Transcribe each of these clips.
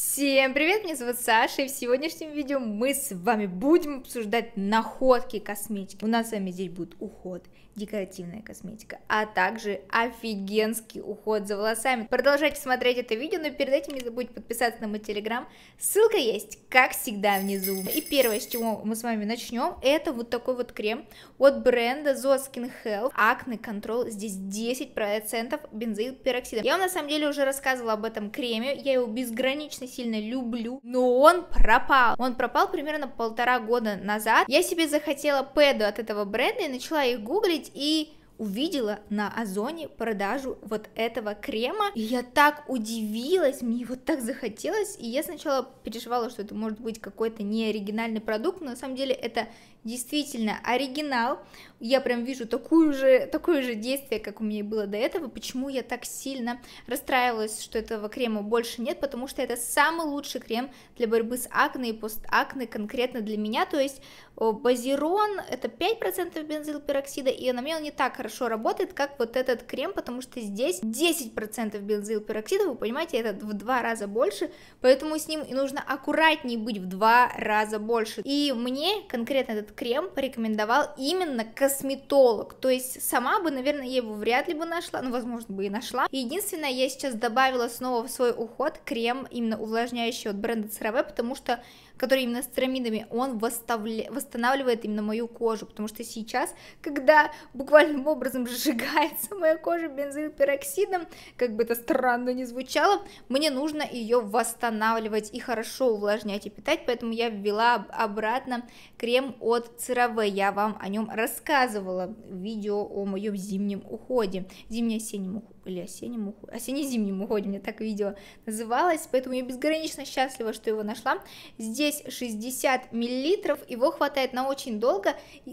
Всем привет, меня зовут Саша, и в сегодняшнем видео мы с вами будем обсуждать находки косметики. У нас с вами здесь будет уход, декоративная косметика, а также офигенский уход за волосами. Продолжайте смотреть это видео, но перед этим не забудьте подписаться на мой телеграм, ссылка есть, как всегда, внизу. И первое, с чего мы с вами начнем, это вот такой вот крем от бренда Zoskin Health Acne Control, здесь 10% бензоил пероксида. Я вам на самом деле уже рассказывала об этом креме, я его безгранично сильно люблю, но он пропал. Он пропал примерно полтора года назад. Я себе захотела пэду от этого бренда и начала их гуглить, и увидела на Озоне продажу вот этого крема, и я так удивилась, мне его так захотелось, и я сначала переживала, что это может быть какой-то неоригинальный продукт, но на самом деле это действительно оригинал. Я прям вижу такую же, такое же действие, как у меня было до этого. Почему я так сильно расстраивалась, что этого крема больше нет, потому что это самый лучший крем для борьбы с акне и постакне конкретно для меня. То есть базирон это 5% бензилпероксида, и на мне он не так хорошо работает, как вот этот крем, потому что здесь 10% бензилпероксида, вы понимаете, это в два раза больше, поэтому с ним и нужно аккуратнее быть в два раза больше. И мне конкретно этот крем порекомендовал именно косметолог. То есть сама бы, наверное, я его вряд ли бы нашла, ну, возможно, бы и нашла. Единственное, я сейчас добавила снова в свой уход крем именно увлажняющий от бренда CeraVe, потому что, который именно с церамидами, он восставля... восстанавливает именно мою кожу, потому что сейчас, когда буквальным образом сжигается моя кожа бензилпероксидом, как бы это странно не звучало, мне нужно ее восстанавливать и хорошо увлажнять и питать, поэтому я ввела обратно крем от от ЦРВ. Я вам о нем рассказывала в видео о моем зимнем уходе. Зимне-осеннем уходе или осеннем уходе, осенне-зимнем уходе, у меня так видео называлось, поэтому я безгранично счастлива, что его нашла. Здесь 60 миллилитров, его хватает на очень долго,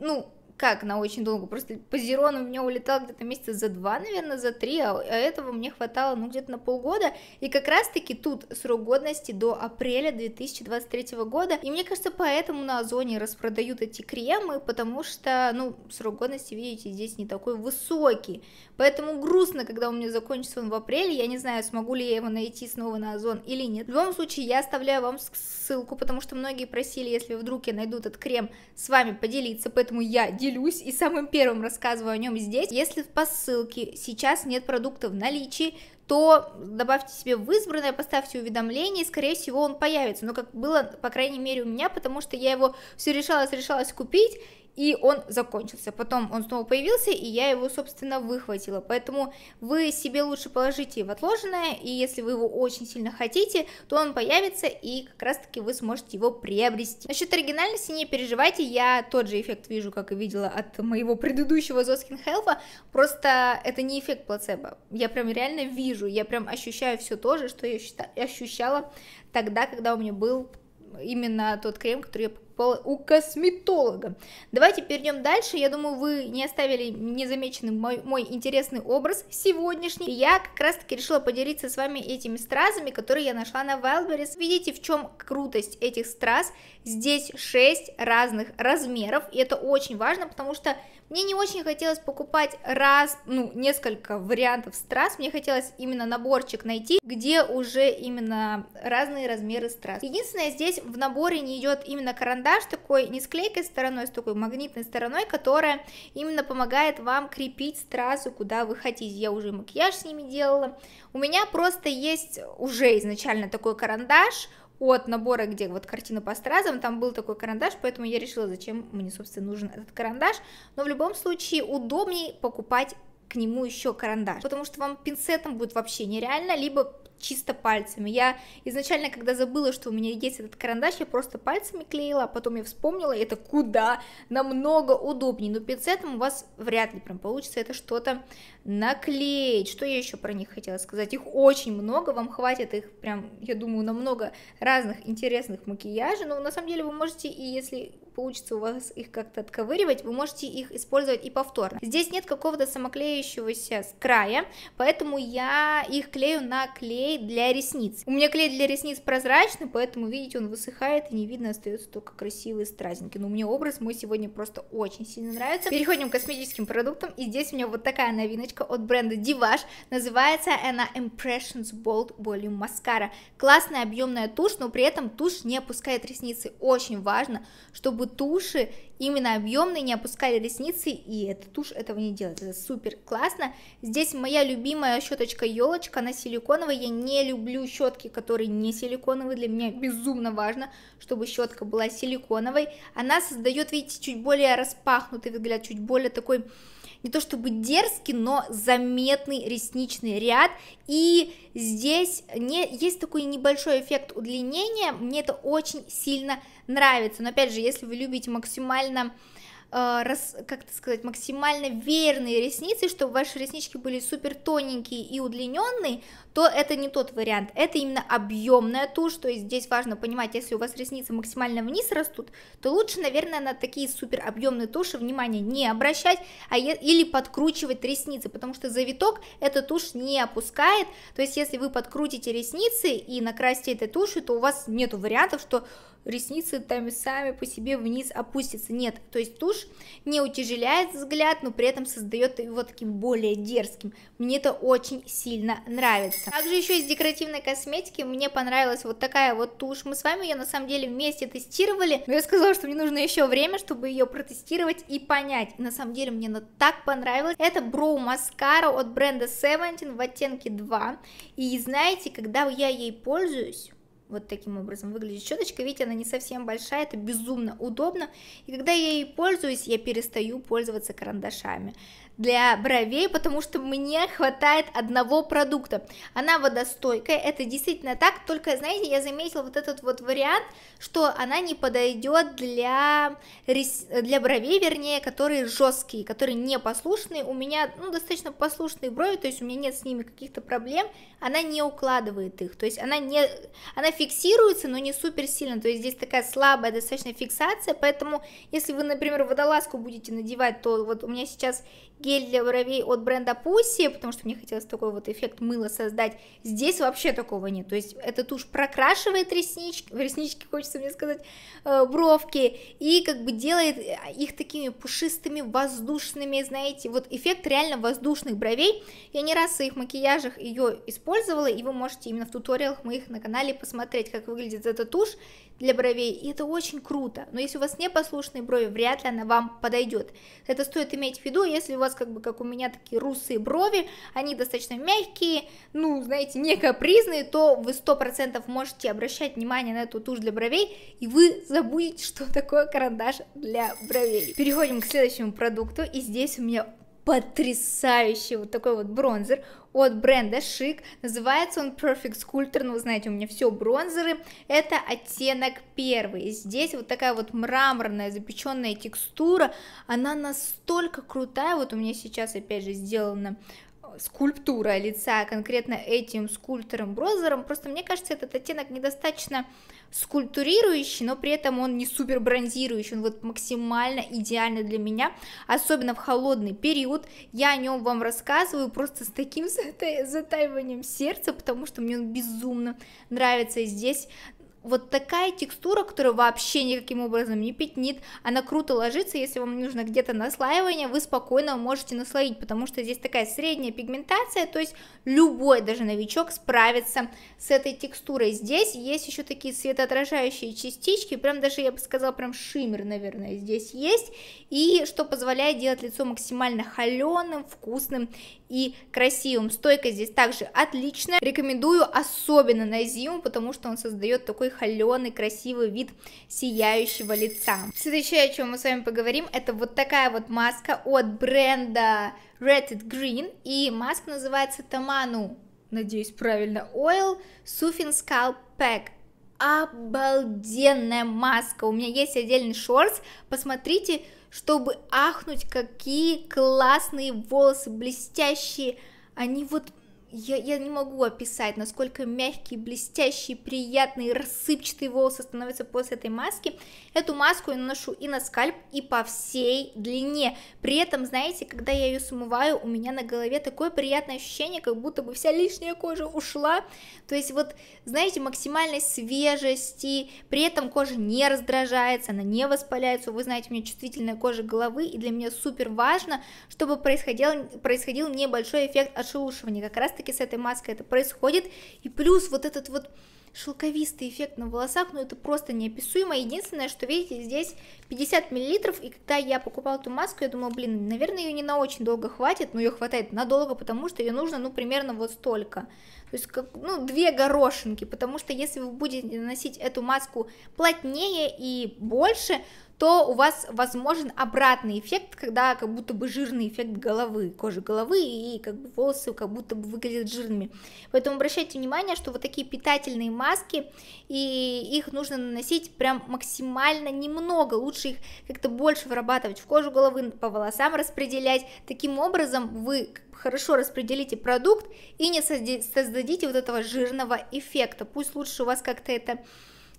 ну, как на очень долго, просто Позерон у меня улетал где-то месяца за два, наверное, за три, а, а этого мне хватало, ну, где-то на полгода, и как раз-таки тут срок годности до апреля 2023 года, и мне кажется, поэтому на Озоне распродают эти кремы, потому что, ну, срок годности, видите, здесь не такой высокий, поэтому грустно, когда у меня закончится он в апреле, я не знаю, смогу ли я его найти снова на Озон или нет. В любом случае, я оставляю вам ссылку, потому что многие просили, если вдруг я найду этот крем, с вами поделиться, поэтому я делюсь делюсь и самым первым рассказываю о нем здесь. Если по ссылке сейчас нет продукта в наличии, то добавьте себе в избранное, поставьте уведомление, и, скорее всего, он появится. Но как было, по крайней мере, у меня, потому что я его все решалась, решалась купить, и он закончился. Потом он снова появился, и я его, собственно, выхватила. Поэтому вы себе лучше положите в отложенное, и если вы его очень сильно хотите, то он появится, и как раз-таки вы сможете его приобрести. Насчет оригинальности не переживайте, я тот же эффект вижу, как и видела от моего предыдущего Зоскин Хелфа, просто это не эффект плацебо. Я прям реально вижу, я прям ощущаю все то же, что я ощущала тогда, когда у меня был именно тот крем, который я покупала у косметолога. Давайте перейдем дальше. Я думаю, вы не оставили незамеченным мой, мой интересный образ сегодняшний. Я как раз таки решила поделиться с вами этими стразами, которые я нашла на Wildberries. Видите, в чем крутость этих страз? Здесь 6 разных размеров, и это очень важно, потому что мне не очень хотелось покупать раз, ну, несколько вариантов страз, мне хотелось именно наборчик найти, где уже именно разные размеры страз. Единственное, здесь в наборе не идет именно карандаш, карандаш такой не с клейкой стороной, с такой магнитной стороной, которая именно помогает вам крепить стразу, куда вы хотите. Я уже макияж с ними делала. У меня просто есть уже изначально такой карандаш, от набора, где вот картина по стразам, там был такой карандаш, поэтому я решила, зачем мне, собственно, нужен этот карандаш. Но в любом случае удобнее покупать к нему еще карандаш, потому что вам пинцетом будет вообще нереально, либо чисто пальцами. Я изначально, когда забыла, что у меня есть этот карандаш, я просто пальцами клеила, а потом я вспомнила, это куда намного удобнее. Но пинцетом у вас вряд ли прям получится, это что-то наклеить. Что я еще про них хотела сказать? Их очень много, вам хватит их прям, я думаю, на много разных интересных макияжей, но на самом деле вы можете, и если получится у вас их как-то отковыривать, вы можете их использовать и повторно. Здесь нет какого-то самоклеющегося края, поэтому я их клею на клей для ресниц. У меня клей для ресниц прозрачный, поэтому, видите, он высыхает и не видно, остается только красивые стразинки. Но мне образ мой сегодня просто очень сильно нравится. Переходим к косметическим продуктам, и здесь у меня вот такая новиночка, кисточка от бренда Divage называется она Impressions Bold Volume Mascara. Классная объемная тушь, но при этом тушь не опускает ресницы. Очень важно, чтобы туши именно объемные не опускали ресницы, и эта тушь этого не делает. Это супер классно. Здесь моя любимая щеточка елочка, она силиконовая. Я не люблю щетки, которые не силиконовые. Для меня безумно важно, чтобы щетка была силиконовой. Она создает, видите, чуть более распахнутый взгляд, чуть более такой не то чтобы дерзкий, но заметный ресничный ряд, и здесь не, есть такой небольшой эффект удлинения, мне это очень сильно нравится, но опять же, если вы любите максимально а, раз как это сказать, максимально верные ресницы, чтобы ваши реснички были супер тоненькие и удлиненные, то это не тот вариант. Это именно объемная тушь, то есть здесь важно понимать, если у вас ресницы максимально вниз растут, то лучше, наверное, на такие супер объемные туши внимания не обращать, а е- или подкручивать ресницы, потому что завиток эта тушь не опускает, то есть если вы подкрутите ресницы и накрасите этой тушью, то у вас нет вариантов, что ресницы там сами по себе вниз опустятся. Нет, то есть тушь не утяжеляет взгляд, но при этом создает его таким более дерзким. Мне это очень сильно нравится. Также еще из декоративной косметики мне понравилась вот такая вот тушь. Мы с вами ее на самом деле вместе тестировали, но я сказала, что мне нужно еще время, чтобы ее протестировать и понять. И на самом деле мне она так понравилась. Это Brow Mascara от бренда Seventeen в оттенке 2. И знаете, когда я ей пользуюсь, вот таким образом выглядит щеточка. Видите, она не совсем большая, это безумно удобно. И когда я ей пользуюсь, я перестаю пользоваться карандашами для бровей, потому что мне хватает одного продукта. Она водостойкая, это действительно так, только, знаете, я заметила вот этот вот вариант, что она не подойдет для, рес... для бровей, вернее, которые жесткие, которые непослушные. У меня, ну, достаточно послушные брови, то есть у меня нет с ними каких-то проблем, она не укладывает их, то есть она не... Она фиксируется, но не супер сильно, то есть здесь такая слабая достаточно фиксация, поэтому если вы, например, водолазку будете надевать, то вот у меня сейчас гель для бровей от бренда Pussy, потому что мне хотелось такой вот эффект мыла создать, здесь вообще такого нет, то есть эта тушь прокрашивает реснички, реснички, хочется мне сказать, э, бровки, и как бы делает их такими пушистыми, воздушными, знаете, вот эффект реально воздушных бровей, я не раз в своих макияжах ее использовала, и вы можете именно в туториалах моих на канале посмотреть, посмотреть, как выглядит эта тушь для бровей, и это очень круто. Но если у вас непослушные брови, вряд ли она вам подойдет. Это стоит иметь в виду, если у вас, как бы, как у меня, такие русые брови, они достаточно мягкие, ну, знаете, не капризные, то вы 100% можете обращать внимание на эту тушь для бровей, и вы забудете, что такое карандаш для бровей. Переходим к следующему продукту, и здесь у меня потрясающий вот такой вот бронзер от бренда Шик. Называется он Perfect Sculptor, ну вы знаете, у меня все бронзеры. Это оттенок первый. Здесь вот такая вот мраморная запеченная текстура, она настолько крутая, вот у меня сейчас опять же сделана скульптура лица конкретно этим скульптором Брозером, просто мне кажется, этот оттенок недостаточно скульптурирующий, но при этом он не супер бронзирующий, он вот максимально идеально для меня, особенно в холодный период, я о нем вам рассказываю просто с таким затаиванием сердца, потому что мне он безумно нравится, и здесь вот такая текстура, которая вообще никаким образом не пятнит, она круто ложится, если вам нужно где-то наслаивание, вы спокойно можете наслоить, потому что здесь такая средняя пигментация, то есть любой даже новичок справится с этой текстурой. Здесь есть еще такие светоотражающие частички, прям даже, я бы сказала, прям шиммер, наверное, здесь есть, и что позволяет делать лицо максимально холеным, вкусным и красивым. Стойка здесь также отличная. Рекомендую особенно на зиму, потому что он создает такой холеный, красивый вид сияющего лица. Следующее, о чем мы с вами поговорим, это вот такая вот маска от бренда Red It Green. И маска называется Таману, надеюсь правильно, Oil Soothing Scalp Pack обалденная маска. У меня есть отдельный шорт Посмотрите, чтобы ахнуть, какие классные волосы, блестящие. Они вот я, я не могу описать, насколько мягкие, блестящие, приятные, рассыпчатые волосы становятся после этой маски. Эту маску я наношу и на скальп, и по всей длине. При этом, знаете, когда я ее смываю, у меня на голове такое приятное ощущение, как будто бы вся лишняя кожа ушла. То есть вот, знаете, максимальной свежести, при этом кожа не раздражается, она не воспаляется. Вы знаете, у меня чувствительная кожа головы, и для меня супер важно, чтобы происходил, происходил небольшой эффект отшелушивания, как раз таки с этой маской это происходит. И плюс вот этот вот шелковистый эффект на волосах, ну это просто неописуемо. Единственное, что видите, здесь 50 миллилитров, и когда я покупала эту маску, я думала, блин, наверное, ее не на очень долго хватит, но ее хватает надолго, потому что ее нужно, ну, примерно вот столько. То есть, как, ну, две горошинки, потому что если вы будете наносить эту маску плотнее и больше, то у вас возможен обратный эффект, когда как будто бы жирный эффект головы, кожи головы, и как бы волосы как будто бы выглядят жирными. Поэтому обращайте внимание, что вот такие питательные маски, и их нужно наносить прям максимально немного, лучше их как-то больше вырабатывать в кожу головы, по волосам распределять. Таким образом вы хорошо распределите продукт и не создадите вот этого жирного эффекта. Пусть лучше у вас как-то это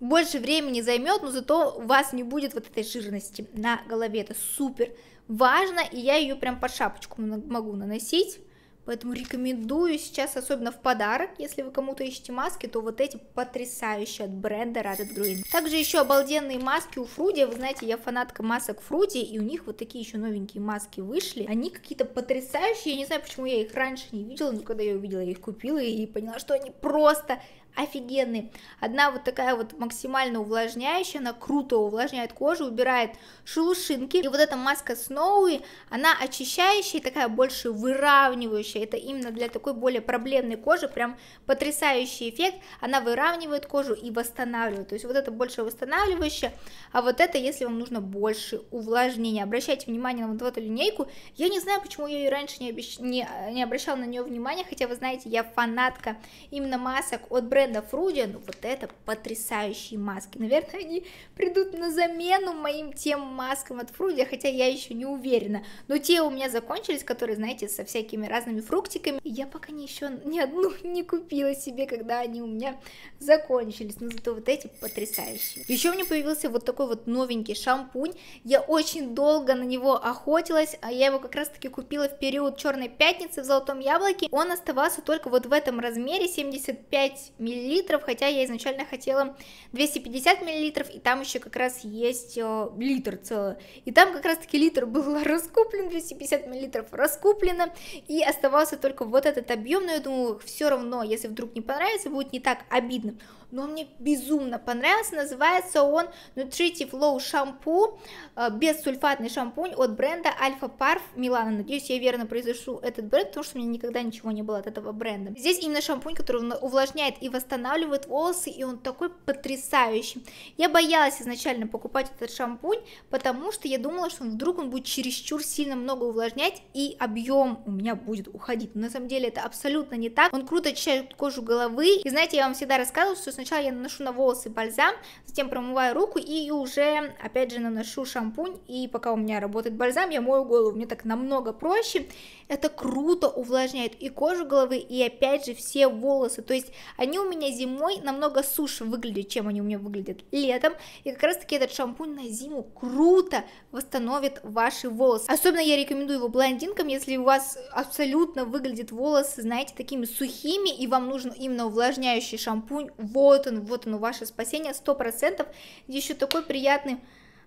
больше времени займет, но зато у вас не будет вот этой жирности на голове. Это супер важно, и я ее прям под шапочку могу наносить. Поэтому рекомендую сейчас, особенно в подарок, если вы кому-то ищете маски, то вот эти потрясающие от бренда Rabbit Green. Также еще обалденные маски у Фруди. Вы знаете, я фанатка масок Фруди, и у них вот такие еще новенькие маски вышли. Они какие-то потрясающие. Я не знаю, почему я их раньше не видела, но когда я увидела, я их купила и поняла, что они просто офигенный. Одна вот такая вот максимально увлажняющая, она круто увлажняет кожу, убирает шелушинки. И вот эта маска Snowy, она очищающая и такая больше выравнивающая. Это именно для такой более проблемной кожи прям потрясающий эффект. Она выравнивает кожу и восстанавливает. То есть вот это больше восстанавливающее, а вот это, если вам нужно больше увлажнения. Обращайте внимание на вот эту линейку. Я не знаю, почему я ее раньше не, обещ... не, не обращала на нее внимания, хотя вы знаете, я фанатка именно масок от бренда бренда Фрудия, ну вот это потрясающие маски. Наверное, они придут на замену моим тем маскам от Фрудия, хотя я еще не уверена. Но те у меня закончились, которые, знаете, со всякими разными фруктиками. Я пока не еще ни одну не купила себе, когда они у меня закончились. Но зато вот эти потрясающие. Еще у меня появился вот такой вот новенький шампунь. Я очень долго на него охотилась, а я его как раз таки купила в период Черной Пятницы в Золотом Яблоке. Он оставался только вот в этом размере 75 мл мл, хотя я изначально хотела 250 мл, и там еще как раз есть э, литр целый. И там как раз таки литр был раскуплен, 250 мл раскуплено, и оставался только вот этот объем, но я думаю, все равно, если вдруг не понравится, будет не так обидно но он мне безумно понравился, называется он Nutritive Low Shampoo, э, бессульфатный шампунь от бренда Alpha Parf Milano, надеюсь, я верно произношу этот бренд, потому что у меня никогда ничего не было от этого бренда. Здесь именно шампунь, который увлажняет и восстанавливает волосы, и он такой потрясающий. Я боялась изначально покупать этот шампунь, потому что я думала, что вдруг он будет чересчур сильно много увлажнять, и объем у меня будет уходить. Но на самом деле это абсолютно не так. Он круто очищает кожу головы. И знаете, я вам всегда рассказывала, что Сначала я наношу на волосы бальзам, затем промываю руку и уже, опять же, наношу шампунь. И пока у меня работает бальзам, я мою голову. Мне так намного проще. Это круто увлажняет и кожу головы, и опять же все волосы. То есть они у меня зимой намного суше выглядят, чем они у меня выглядят летом. И как раз таки этот шампунь на зиму круто восстановит ваши волосы. Особенно я рекомендую его блондинкам, если у вас абсолютно выглядят волосы, знаете, такими сухими, и вам нужен именно увлажняющий шампунь волос вот он, вот оно, ваше спасение, 100%. Еще такой приятный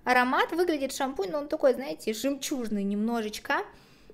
аромат, выглядит шампунь, но он такой, знаете, жемчужный немножечко.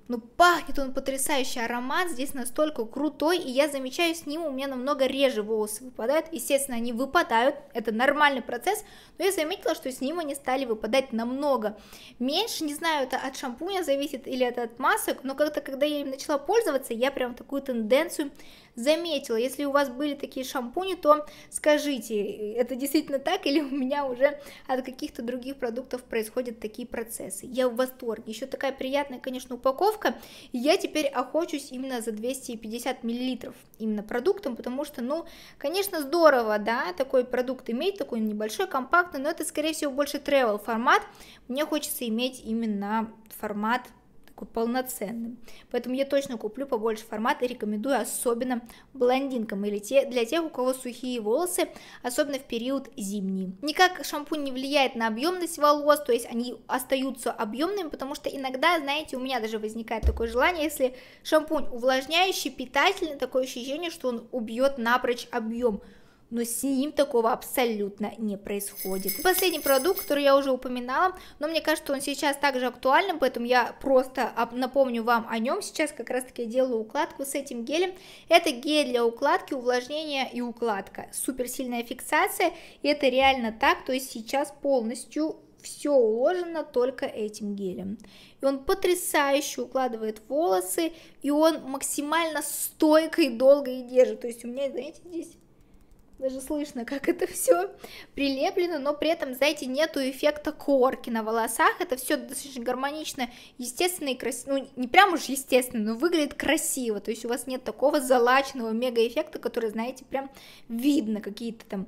Ну, пахнет он потрясающий аромат, здесь настолько крутой, и я замечаю, с ним у меня намного реже волосы выпадают. Естественно, они выпадают, это нормальный процесс, но я заметила, что с ним они стали выпадать намного меньше. Не знаю, это от шампуня зависит или это от масок, но как-то, когда я им начала пользоваться, я прям такую тенденцию заметила. Если у вас были такие шампуни, то скажите, это действительно так или у меня уже от каких-то других продуктов происходят такие процессы. Я в восторге. Еще такая приятная, конечно, упаковка. Я теперь охочусь именно за 250 миллилитров именно продуктом, потому что, ну, конечно, здорово, да, такой продукт иметь, такой небольшой, компактный, но это, скорее всего, больше travel формат. Мне хочется иметь именно формат такой полноценным. Поэтому я точно куплю побольше формата и рекомендую особенно блондинкам или те, для тех, у кого сухие волосы, особенно в период зимний. Никак шампунь не влияет на объемность волос, то есть они остаются объемными, потому что иногда, знаете, у меня даже возникает такое желание, если шампунь увлажняющий, питательный, такое ощущение, что он убьет напрочь объем но с ним такого абсолютно не происходит. Последний продукт, который я уже упоминала, но мне кажется, он сейчас также актуальным, поэтому я просто напомню вам о нем. Сейчас как раз таки я делаю укладку с этим гелем. Это гель для укладки, увлажнения и укладка. Супер сильная фиксация, и это реально так, то есть сейчас полностью все уложено только этим гелем. И он потрясающе укладывает волосы, и он максимально стойко и долго и держит. То есть у меня, знаете, здесь даже слышно, как это все прилеплено, но при этом, знаете, нету эффекта корки на волосах, это все достаточно гармонично, естественно и красиво, ну, не прям уж естественно, но выглядит красиво, то есть у вас нет такого залачного мега-эффекта, который, знаете, прям видно какие-то там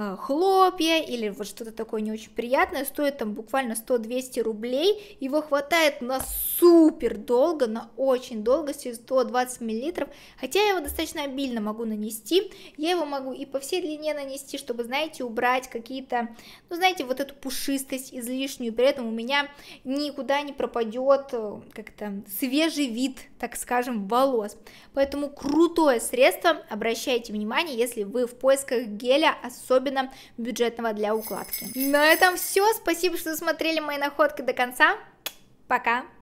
Э, хлопья или вот что-то такое не очень приятное, стоит там буквально 100-200 рублей, его хватает на супер долго, на очень долго, 120 миллилитров, хотя я его достаточно обильно могу нанести, я его могу и по всей длине нанести, чтобы, знаете, убрать какие-то, ну, знаете, вот эту пушистость излишнюю, при этом у меня никуда не пропадет э, как-то свежий вид так скажем, волос. Поэтому крутое средство, обращайте внимание, если вы в поисках геля, особенно бюджетного для укладки. На этом все, спасибо, что смотрели мои находки до конца, пока!